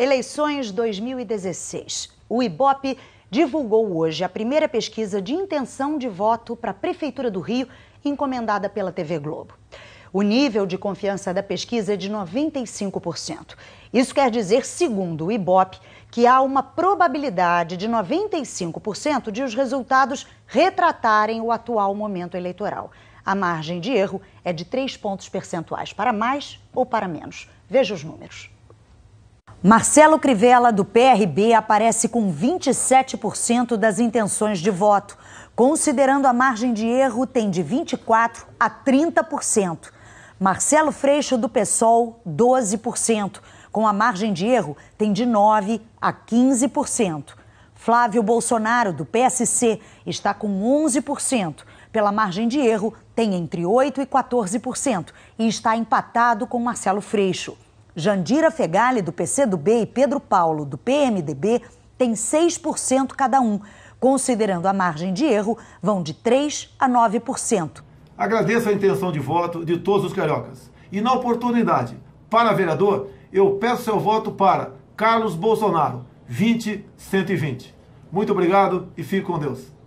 Eleições 2016. O IBOP divulgou hoje a primeira pesquisa de intenção de voto para a Prefeitura do Rio, encomendada pela TV Globo. O nível de confiança da pesquisa é de 95%. Isso quer dizer, segundo o IBOP, que há uma probabilidade de 95% de os resultados retratarem o atual momento eleitoral. A margem de erro é de 3 pontos percentuais, para mais ou para menos. Veja os números. Marcelo Crivella, do PRB, aparece com 27% das intenções de voto. Considerando a margem de erro, tem de 24% a 30%. Marcelo Freixo, do PSOL, 12%. Com a margem de erro, tem de 9% a 15%. Flávio Bolsonaro, do PSC, está com 11%. Pela margem de erro, tem entre 8% e 14% e está empatado com Marcelo Freixo. Jandira Fegali, do PCdoB, e Pedro Paulo, do PMDB, têm 6% cada um. Considerando a margem de erro, vão de 3% a 9%. Agradeço a intenção de voto de todos os cariocas. E na oportunidade, para vereador, eu peço seu voto para Carlos Bolsonaro, 20-120. Muito obrigado e fique com Deus.